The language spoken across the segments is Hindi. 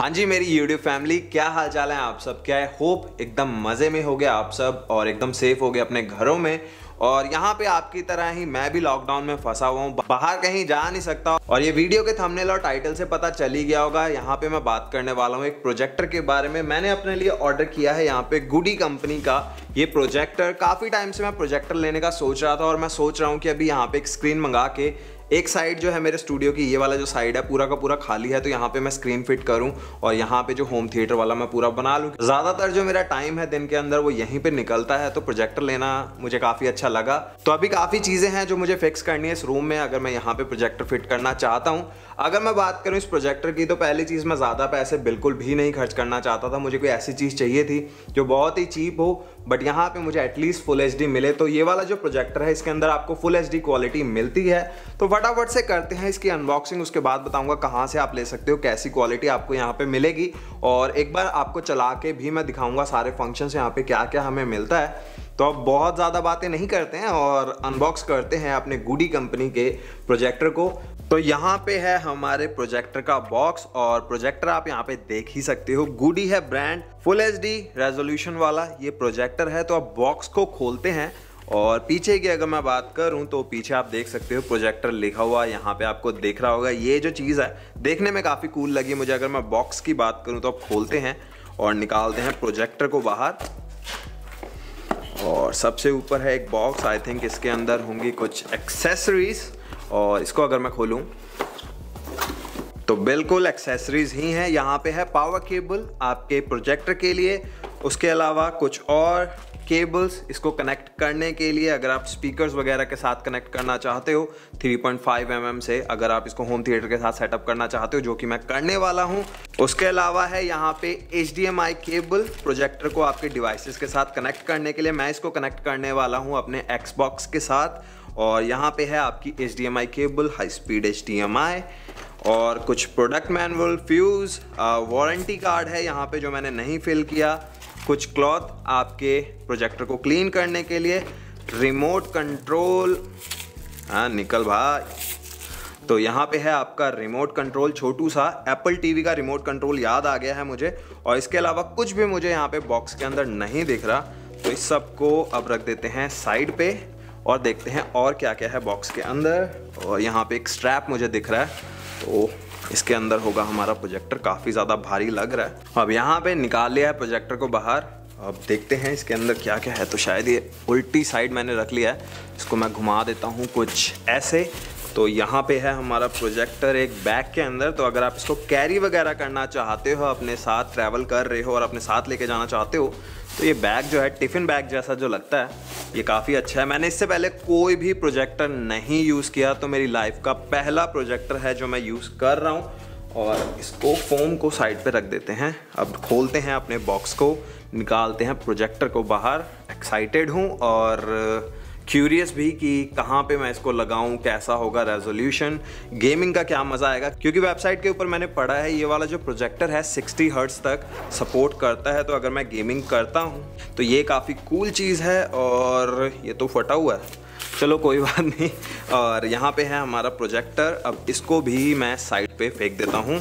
हाँ जी मेरी YouTube फैमिली क्या हाल चाल है आप सब क्या है होप एकदम मज़े में हो गया आप सब और एकदम सेफ हो गया अपने घरों में और यहाँ पे आपकी तरह ही मैं भी लॉकडाउन में फंसा हुआ हूँ बाहर कहीं जा नहीं सकता और ये वीडियो के थंबनेल और टाइटल से पता चल ही गया होगा यहाँ पे मैं बात करने वाला हूँ एक प्रोजेक्टर के बारे में मैंने अपने लिए ऑर्डर किया है यहाँ पे गुडी कंपनी का ये प्रोजेक्टर काफ़ी टाइम से मैं प्रोजेक्टर लेने का सोच रहा था और मैं सोच रहा हूँ कि अभी यहाँ पे एक स्क्रीन मंगा के एक साइड जो है मेरे स्टूडियो की ये वाला जो साइड है पूरा का पूरा खाली है तो यहाँ पे मैं स्क्रीन फिट करूँ और यहाँ पे जो होम थिएटर वाला मैं पूरा बना लूँ ज़्यादातर जो मेरा टाइम है दिन के अंदर वो यहीं पे निकलता है तो प्रोजेक्टर लेना मुझे काफ़ी अच्छा लगा तो अभी काफ़ी चीज़ें हैं जो मुझे फिक्स करनी है इस रूम में अगर मैं यहाँ पे प्रोजेक्टर फिट करना चाहता हूँ अगर मैं बात करूँ इस प्रोजेक्टर की तो पहली चीज़ मैं ज़्यादा पैसे बिल्कुल भी नहीं खर्च करना चाहता था मुझे कोई ऐसी चीज़ चाहिए थी जो बहुत ही चीप हो बट यहाँ पे मुझे एटलीस्ट फुल एच मिले तो ये वाला जो प्रोजेक्टर है इसके अंदर आपको फुल एच क्वालिटी मिलती है तो फटाफट से करते हैं इसकी अनबॉक्सिंग उसके बाद बताऊँगा कहाँ से आप ले सकते हो कैसी क्वालिटी आपको यहाँ पर मिलेगी और एक बार आपको चला के भी मैं दिखाऊँगा सारे फंक्शंस यहाँ पर क्या क्या हमें मिलता है तो अब बहुत ज़्यादा बातें नहीं करते हैं और अनबॉक्स करते हैं अपने गुडी कंपनी के प्रोजेक्टर को तो यहाँ पे है हमारे प्रोजेक्टर का बॉक्स और प्रोजेक्टर आप यहाँ पे देख ही सकते हो गुडी है brand full H D resolution वाला ये प्रोजेक्टर है तो आप बॉक्स को खोलते हैं और पीछे की अगर मैं बात करूं तो पीछे आप देख सकते हो प्रोजेक्टर लिखा हुआ यहाँ पे आपको देख रहा होगा ये जो चीज़ है देखने में काफ़ी कूल लगी मुझे अगर मैं बॉक्स की बात करूँ तो आप खोलते हैं और निकालते हैं प्रोजेक्टर को बाहर और सबसे ऊपर है एक बॉक्स आई थिंक इसके अंदर होंगी कुछ एक्सेसरीज़ और इसको अगर मैं खोलूँ तो बिल्कुल एक्सेसरीज ही हैं यहाँ पे है पावर केबल आपके प्रोजेक्टर के लिए उसके अलावा कुछ और केबल्स इसको कनेक्ट करने के लिए अगर आप स्पीकर्स वगैरह के साथ कनेक्ट करना चाहते हो 3.5 पॉइंट mm से अगर आप इसको होम थिएटर के साथ सेटअप करना चाहते हो जो कि मैं करने वाला हूँ उसके अलावा है यहाँ पे एच केबल प्रोजेक्टर को आपके डिवाइसेस के साथ कनेक्ट करने के लिए मैं इसको कनेक्ट करने वाला हूँ अपने एक्सबॉक्स के साथ और यहाँ पे है आपकी H cable high speed H और कुछ product manual fuse warranty card है यहाँ पे जो मैंने नहीं फिल किया कुछ क्लॉथ आपके प्रोजेक्टर को क्लीन करने के लिए रिमोट कंट्रोल हाँ निकल भाई तो यहाँ पे है आपका रिमोट कंट्रोल छोटू सा एप्पल टीवी का रिमोट कंट्रोल याद आ गया है मुझे और इसके अलावा कुछ भी मुझे यहाँ पे बॉक्स के अंदर नहीं दिख रहा तो इस सब को अब रख देते हैं साइड पे और देखते हैं और क्या क्या है बॉक्स के अंदर और यहाँ पे एक स्ट्रैप मुझे दिख रहा है तो इसके अंदर होगा हमारा प्रोजेक्टर काफ़ी ज़्यादा भारी लग रहा है अब यहाँ पे निकाल लिया है प्रोजेक्टर को बाहर अब देखते हैं इसके अंदर क्या क्या है तो शायद ये उल्टी साइड मैंने रख लिया है इसको मैं घुमा देता हूँ कुछ ऐसे तो यहाँ पे है हमारा प्रोजेक्टर एक बैग के अंदर तो अगर आप इसको कैरी वगैरह करना चाहते हो अपने साथ ट्रैवल कर रहे हो और अपने साथ लेके जाना चाहते हो तो ये बैग जो है टिफ़िन बैग जैसा जो लगता है ये काफ़ी अच्छा है मैंने इससे पहले कोई भी प्रोजेक्टर नहीं यूज़ किया तो मेरी लाइफ का पहला प्रोजेक्टर है जो मैं यूज़ कर रहा हूँ और इसको फोम को साइड पे रख देते हैं अब खोलते हैं अपने बॉक्स को निकालते हैं प्रोजेक्टर को बाहर एक्साइटेड हूँ और क्यूरियस भी कि कहाँ पे मैं इसको लगाऊँ कैसा होगा रेजोल्यूशन गेमिंग का क्या मज़ा आएगा क्योंकि वेबसाइट के ऊपर मैंने पढ़ा है ये वाला जो प्रोजेक्टर है 60 हर्ट्स तक सपोर्ट करता है तो अगर मैं गेमिंग करता हूँ तो ये काफ़ी कूल चीज़ है और ये तो फटा हुआ है चलो कोई बात नहीं और यहाँ पे है हमारा प्रोजेक्टर अब इसको भी मैं साइड पे फेंक देता हूँ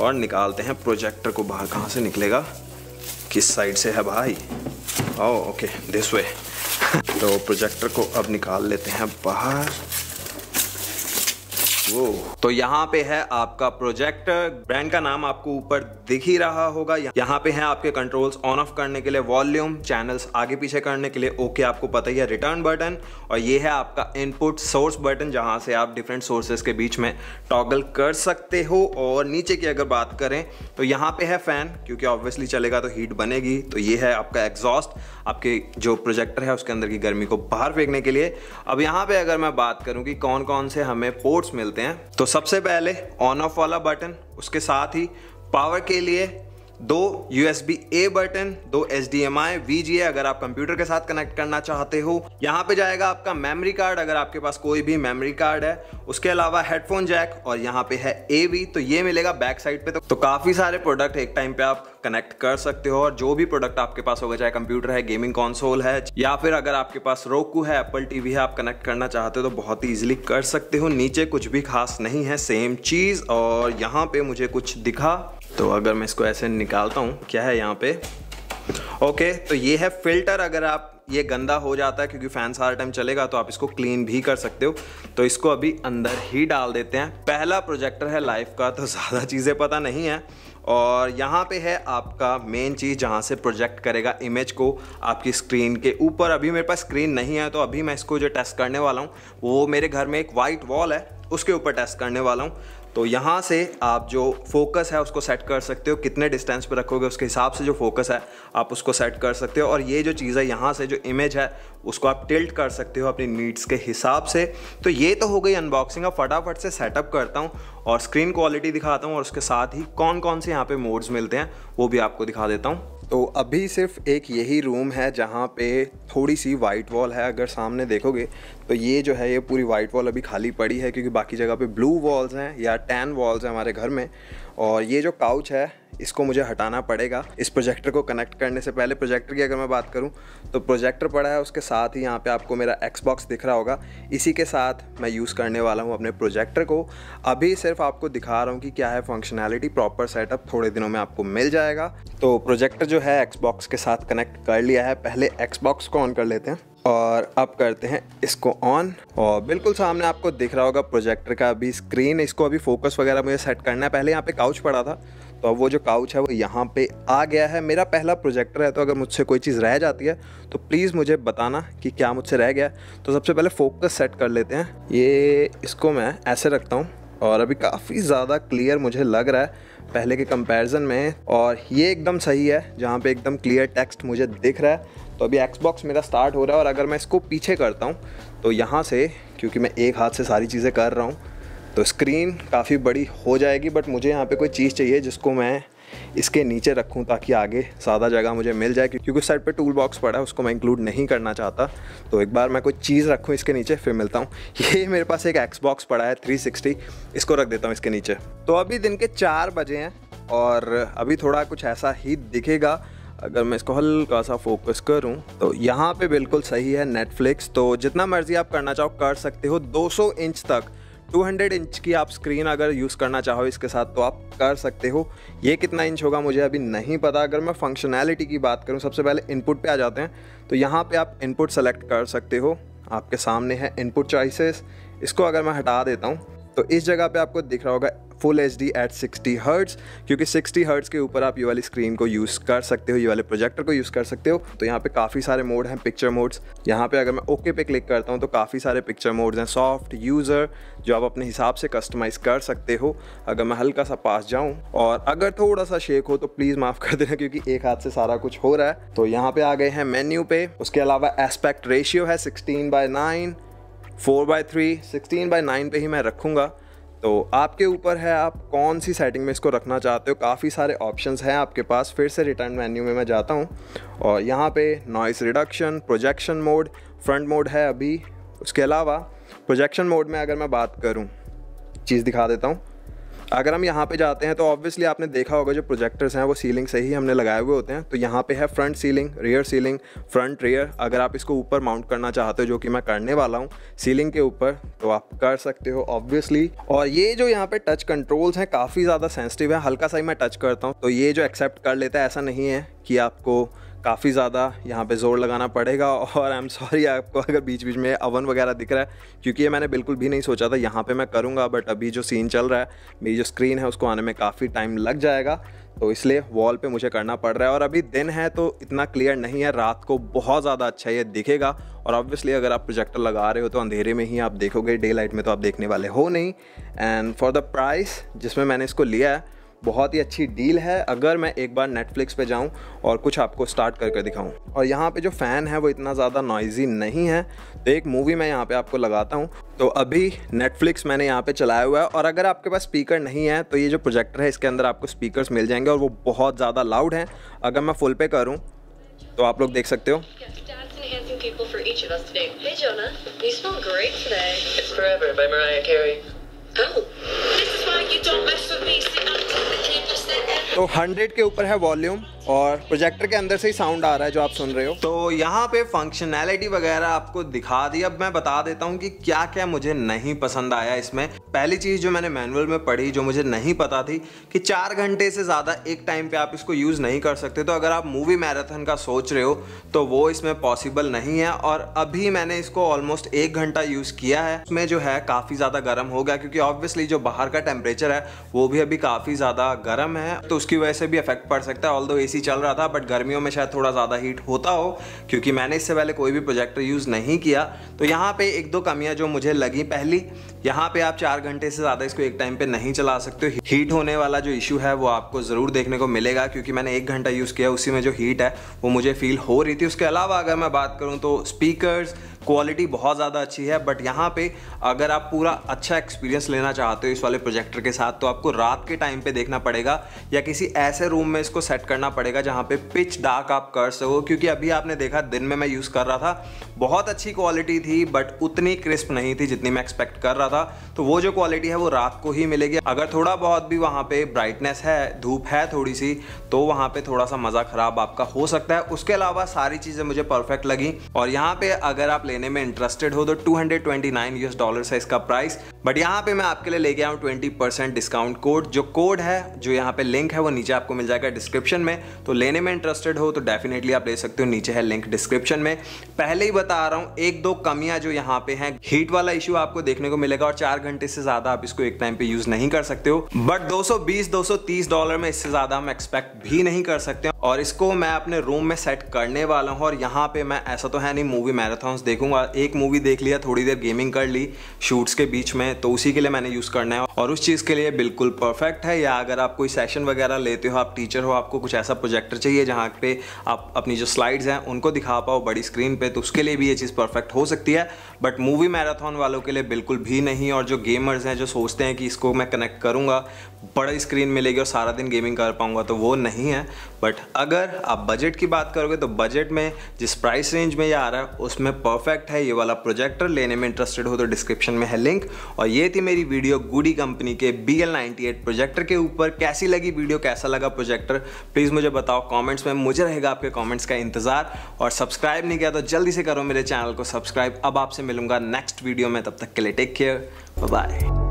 और निकालते हैं प्रोजेक्टर को बाहर कहाँ से निकलेगा किस साइड से है भाई ओ ओके दिस वे तो प्रोजेक्टर को अब निकाल लेते हैं बाहर तो यहाँ पे है आपका प्रोजेक्टर ब्रांड का नाम आपको ऊपर दिख ही रहा होगा यहाँ पे है आपके कंट्रोल्स ऑन ऑफ करने के लिए वॉल्यूम चैनल्स आगे पीछे करने के लिए ओके आपको पता ही है रिटर्न बटन और ये है आपका इनपुट सोर्स बटन जहाँ से आप डिफरेंट सोर्सेज के बीच में टॉगल कर सकते हो और नीचे की अगर बात करें तो यहाँ पे है फैन क्योंकि ऑब्वियसली चलेगा तो हीट बनेगी तो ये है आपका एग्जॉस्ट आपके जो प्रोजेक्टर है उसके अंदर की गर्मी को बाहर फेंकने के लिए अब यहाँ पे अगर मैं बात करूँ कि कौन कौन से हमें पोर्ट्स मिल चलते हैं तो सबसे पहले ऑन ऑफ वाला बटन उसके साथ ही पावर के लिए दो U S B A button दो H D M I V G A अगर आप कंप्यूटर के साथ कनेक्ट करना चाहते हो यहाँ पे जाएगा आपका मेमोरी कार्ड अगर आपके पास कोई भी मेमोरी कार्ड है उसके अलावा हेडफोन जैक और यहाँ पे है ए वी तो ये मिलेगा बैक साइड पे तो, तो काफी सारे प्रोडक्ट एक टाइम पे आप कनेक्ट कर सकते हो और जो भी प्रोडक्ट आपके पास होगा चाहे कंप्यूटर है गेमिंग कॉन्सोल है या फिर अगर आपके पास रोकू है एप्पल टीवी है आप कनेक्ट करना चाहते हो तो बहुत ही इजिली कर सकते हो नीचे कुछ भी खास नहीं है सेम चीज़ और यहाँ पे मुझे कुछ दिखा तो अगर मैं इसको ऐसे निकालता हूँ क्या है यहाँ पे ओके तो ये है फिल्टर अगर आप ये गंदा हो जाता है क्योंकि फैन सारा टाइम चलेगा तो आप इसको क्लीन भी कर सकते हो तो इसको अभी अंदर ही डाल देते हैं पहला प्रोजेक्टर है लाइफ का तो ज़्यादा चीज़ें पता नहीं है और यहाँ पे है आपका मेन चीज़ जहाँ से प्रोजेक्ट करेगा इमेज को आपकी स्क्रीन के ऊपर अभी मेरे पास स्क्रीन नहीं है तो अभी मैं इसको जो टेस्ट करने वाला हूँ वो मेरे घर में एक वाइट वॉल है उसके ऊपर टेस्ट करने वाला हूँ तो यहाँ से आप जो फोकस है उसको सेट कर सकते हो कितने डिस्टेंस पे रखोगे उसके हिसाब से जो फोकस है आप उसको सेट कर सकते हो और ये जो चीज़ है यहाँ से जो इमेज है उसको आप टिल्ट कर सकते हो अपनी नीड्स के हिसाब से तो ये तो हो गई अनबॉक्सिंग अब फटाफट से सेटअप करता हूँ और स्क्रीन क्वालिटी दिखाता हूँ और उसके साथ ही कौन कौन से यहाँ पर मोड्स मिलते हैं वो भी आपको दिखा देता हूँ तो अभी सिर्फ एक यही रूम है जहाँ पे थोड़ी सी वाइट वॉल है अगर सामने देखोगे तो ये जो है ये पूरी वाइट वॉल अभी खाली पड़ी है क्योंकि बाकी जगह पे ब्लू वॉल्स हैं या टैन वॉल्स हैं हमारे घर में और ये जो काउच है इसको मुझे हटाना पड़ेगा इस प्रोजेक्टर को कनेक्ट करने से पहले प्रोजेक्टर की अगर मैं बात करूँ तो प्रोजेक्टर पड़ा है उसके साथ ही यहाँ पे आपको मेरा एक्सबॉक्स दिख रहा होगा इसी के साथ मैं यूज़ करने वाला हूँ अपने प्रोजेक्टर को अभी सिर्फ आपको दिखा रहा हूँ कि क्या है फंक्शनैलिटी प्रॉपर सेटअप थोड़े दिनों में आपको मिल जाएगा तो प्रोजेक्टर जो है एक्सबॉक्स के साथ कनेक्ट कर लिया है पहले एक्सबॉक्स को ऑन कर लेते हैं और अब करते हैं इसको ऑन और बिल्कुल सामने आपको दिख रहा होगा प्रोजेक्टर का अभी स्क्रीन इसको अभी फोकस वगैरह मुझे सेट करना है पहले यहाँ पे काउच पड़ा था तो अब वो जो काउच है वो यहाँ पे आ गया है मेरा पहला प्रोजेक्टर है तो अगर मुझसे कोई चीज़ रह जाती है तो प्लीज़ मुझे बताना कि क्या मुझसे रह गया तो सबसे पहले फोकस सेट कर लेते हैं ये इसको मैं ऐसे रखता हूँ और अभी काफ़ी ज़्यादा क्लियर मुझे लग रहा है पहले के कंपैरिजन में और ये एकदम सही है जहाँ पे एकदम क्लियर टेक्स्ट मुझे दिख रहा है तो अभी एक्सबॉक्स मेरा स्टार्ट हो रहा है और अगर मैं इसको पीछे करता हूँ तो यहाँ से क्योंकि मैं एक हाथ से सारी चीज़ें कर रहा हूँ तो स्क्रीन काफ़ी बड़ी हो जाएगी बट मुझे यहाँ पर कोई चीज़ चाहिए जिसको मैं इसके नीचे रखूँ ताकि आगे सादा जगह मुझे मिल जाए क्योंकि उस साइड पर टूल बॉक्स पड़ा है उसको मैं इंक्लूड नहीं करना चाहता तो एक बार मैं कोई चीज़ रखूँ इसके नीचे फिर मिलता हूँ ये मेरे पास एक एक्स बॉक्स पड़ा है 360 इसको रख देता हूँ इसके नीचे तो अभी दिन के चार बजे हैं और अभी थोड़ा कुछ ऐसा ही दिखेगा अगर मैं इसको हल्का सा फोकस करूं तो यहाँ पे बिल्कुल सही है नेटफ्लिक्स तो जितना मर्जी आप करना चाहो कर सकते हो 200 इंच तक 200 इंच की आप स्क्रीन अगर यूज़ करना चाहो इसके साथ तो आप कर सकते हो ये कितना इंच होगा मुझे अभी नहीं पता अगर मैं फंक्शनैलिटी की बात करूँ सबसे पहले इनपुट पे आ जाते हैं तो यहाँ पे आप इनपुट सेलेक्ट कर सकते हो आपके सामने है इनपुट चॉइसेस इसको अगर मैं हटा देता हूँ तो इस जगह पे आपको दिख रहा होगा full H D at sixty hertz क्योंकि सिक्सटी हर्ट्स के ऊपर आप ये वाली स्क्रीन को यूज़ कर सकते हो ये वाले प्रोजेक्टर को यूज़ कर सकते हो तो यहाँ पे काफ़ी सारे मोड हैं पिक्चर मोड्स यहाँ पे अगर मैं ओके okay पे क्लिक करता हूँ तो काफ़ी सारे पिक्चर मोड्स हैं सॉफ्ट यूज़र जो आप अपने हिसाब से कस्टमाइज़ कर सकते हो अगर मैं हल्का सा पास जाऊँ और अगर थोड़ा सा शेक हो तो प्लीज़ माफ़ कर देना क्योंकि एक हाथ से सारा कुछ हो रहा है तो यहाँ पे आ गए हैं मेन्यू पे उसके अलावा एस्पेक्ट रेशियो है sixteen by nine four by three sixteen by nine पे ही मैं रखूँगा तो आपके ऊपर है आप कौन सी सेटिंग में इसको रखना चाहते हो काफ़ी सारे ऑप्शंस हैं आपके पास फिर से रिटर्न मेन्यू में मैं जाता हूँ और यहाँ पे noise reduction projection mode front mode है अभी उसके अलावा प्रोजेक्शन मोड में अगर मैं बात करूँ चीज़ दिखा देता हूँ अगर हम यहाँ पे जाते हैं तो ऑब्वियसली आपने देखा होगा जो प्रोजेक्टर्स हैं वो सीलिंग से ही हमने लगाए हुए होते हैं तो यहाँ पे है front ceiling rear ceiling front rear अगर आप इसको ऊपर माउंट करना चाहते हो जो कि मैं करने वाला हूँ सीलिंग के ऊपर तो आप कर सकते हो ऑब्वियसली और ये जो यहाँ पे टच कंट्रोल्स हैं काफ़ी ज़्यादा सेंसिटिव है हल्का सा ही मैं टच करता हूँ तो ये जो एक्सेप्ट कर लेता है ऐसा नहीं है कि आपको काफ़ी ज़्यादा यहाँ पे ज़ोर लगाना पड़ेगा और आई एम सॉरी आपको अगर बीच बीच में अवन वगैरह दिख रहा है क्योंकि ये मैंने बिल्कुल भी नहीं सोचा था यहाँ पे मैं करूँगा बट अभी जो सीन चल रहा है मेरी जो स्क्रीन है उसको आने में काफ़ी टाइम लग जाएगा तो इसलिए वॉल पे मुझे करना पड़ रहा है और अभी दिन है तो इतना क्लियर नहीं है रात को बहुत ज़्यादा अच्छा ये दिखेगा और ऑब्वियसली अगर आप प्रोजेक्टर लगा रहे हो तो अंधेरे में ही आप देखोगे डे लाइट में तो आप देखने वाले हो नहीं एंड फॉर द प्राइस जिसमें मैंने इसको लिया है बहुत ही अच्छी डील है अगर मैं एक बार नेटफ्लिक्स पे जाऊँ और कुछ आपको स्टार्ट करके कर दिखाऊँ और यहाँ पे जो फ़ैन है वो इतना ज़्यादा नॉइजी नहीं है तो एक मूवी मैं यहाँ पे आपको लगाता हूँ तो अभी नेटफ्लिक्स मैंने यहाँ पे चलाया हुआ है और अगर आपके पास स्पीकर नहीं है तो ये जो प्रोजेक्टर है इसके अंदर आपको स्पीकर मिल जाएंगे और वो बहुत ज़्यादा लाउड हैं अगर मैं फुल पे करूँ तो आप लोग देख सकते हो Oh, this is why you don't mess with me. See, I'm तो हंड्रेड के ऊपर है वॉल्यूम और प्रोजेक्टर के अंदर से ही साउंड आ रहा है जो आप सुन रहे हो तो यहाँ पे फंक्शनैलिटी वगैरह आपको दिखा दी अब मैं बता देता हूँ कि क्या क्या मुझे नहीं पसंद आया इसमें पहली चीज़ जो मैंने मैनुअल में पढ़ी जो मुझे नहीं पता थी कि चार घंटे से ज़्यादा एक टाइम पे आप इसको यूज़ नहीं कर सकते तो अगर आप मूवी मैराथन का सोच रहे हो तो वो इसमें पॉसिबल नहीं है और अभी मैंने इसको ऑलमोस्ट एक घंटा यूज़ किया है उसमें जो है काफ़ी ज़्यादा गर्म हो गया क्योंकि ऑब्वियसली जो बाहर का टेम्परेचर है वो भी अभी काफ़ी ज़्यादा गर्म है तो उसकी वजह से भी इफेक्ट पड़ सकता है ऑल दो एसी चल रहा था बट गर्मियों में शायद थोड़ा ज़्यादा हीट होता हो क्योंकि मैंने इससे पहले कोई भी प्रोजेक्टर यूज़ नहीं किया तो यहाँ पे एक दो कमियाँ जो मुझे लगी पहली यहाँ पे आप चार घंटे से ज़्यादा इसको एक टाइम पे नहीं चला सकते हो हीट होने वाला जो इशू है वो आपको ज़रूर देखने को मिलेगा क्योंकि मैंने एक घंटा यूज़ किया उसी में जो हीट है वो मुझे फील हो रही थी उसके अलावा अगर मैं बात करूँ तो स्पीकर्स क्वालिटी बहुत ज़्यादा अच्छी है बट यहाँ पे अगर आप पूरा अच्छा एक्सपीरियंस लेना चाहते हो इस वाले प्रोजेक्टर के साथ तो आपको रात के टाइम पे देखना पड़ेगा या किसी ऐसे रूम में इसको सेट करना पड़ेगा जहाँ पे पिच डार्क आप कर सको क्योंकि अभी आपने देखा दिन में मैं यूज़ कर रहा था बहुत अच्छी क्वालिटी थी बट उतनी क्रिस्प नहीं थी जितनी मैं एक्सपेक्ट कर रहा था तो वो जो क्वालिटी है वो रात को ही मिलेगी अगर थोड़ा बहुत भी वहाँ पर ब्राइटनेस है धूप है थोड़ी सी तो वहाँ पर थोड़ा सा मज़ा ख़राब आपका हो सकता है उसके अलावा सारी चीज़ें मुझे परफेक्ट लगी और यहाँ पर अगर आप लेने में इंटरेस्टेड हो तो 229 हंड्रेड ट्वेंटी यूएस डॉलर है इसका प्राइस बट यहाँ पे मैं आपके लिए लेके आऊँ ट्वेंटी परसेंट डिस्काउंट कोड जो कोड है जो यहाँ पे लिंक है वो नीचे आपको मिल जाएगा डिस्क्रिप्शन में तो लेने में इंटरेस्टेड हो तो डेफिनेटली आप ले सकते हो नीचे है लिंक डिस्क्रिप्शन में पहले ही बता रहा हूँ एक दो कमियाँ जो यहाँ पे हैं हीट वाला इशू आपको देखने को मिलेगा और चार घंटे से ज्यादा आप इसको एक टाइम पे यूज नहीं कर सकते हो बट दो सौ डॉलर में इससे ज्यादा हम एक्सपेक्ट भी नहीं कर सकते और इसको मैं अपने रूम में सेट करने वाला हूँ और यहाँ पे मैं ऐसा तो है नहीं मूवी मैराथॉन्स देख देखूंगा एक मूवी देख लिया थोड़ी देर गेमिंग कर ली शूट्स के बीच में तो उसी के लिए मैंने यूज़ करना है और उस चीज़ के लिए बिल्कुल परफेक्ट है या अगर आप कोई सेशन वगैरह लेते हो आप टीचर हो आपको कुछ ऐसा प्रोजेक्टर चाहिए जहाँ पे आप अपनी जो स्लाइड्स हैं उनको दिखा पाओ बड़ी स्क्रीन पर तो उसके लिए भी ये चीज़ परफेक्ट हो सकती है बट मूवी मैराथन वालों के लिए बिल्कुल भी नहीं और जो गेमर्स हैं जो सोचते हैं कि इसको मैं कनेक्ट करूँगा बड़ा स्क्रीन मिलेगी और सारा दिन गेमिंग कर पाऊँगा तो वो नहीं है बट अगर आप बजट की बात करोगे तो बजट में जिस प्राइस रेंज में ये आ रहा है उसमें परफेक्ट है ये वाला प्रोजेक्टर लेने में इंटरेस्टेड हो तो डिस्क्रिप्शन में है लिंक और ये थी मेरी वीडियो गुडी कंपनी के बी एल प्रोजेक्टर के ऊपर कैसी लगी वीडियो कैसा लगा प्रोजेक्टर प्लीज़ मुझे बताओ कॉमेंट्स में मुझे रहेगा आपके कॉमेंट्स का इंतज़ार और सब्सक्राइब नहीं किया तो जल्दी से करो मेरे चैनल को सब्सक्राइब अब आपसे मिलूंगा नेक्स्ट वीडियो में तब तक के लिए टेक केयर बाय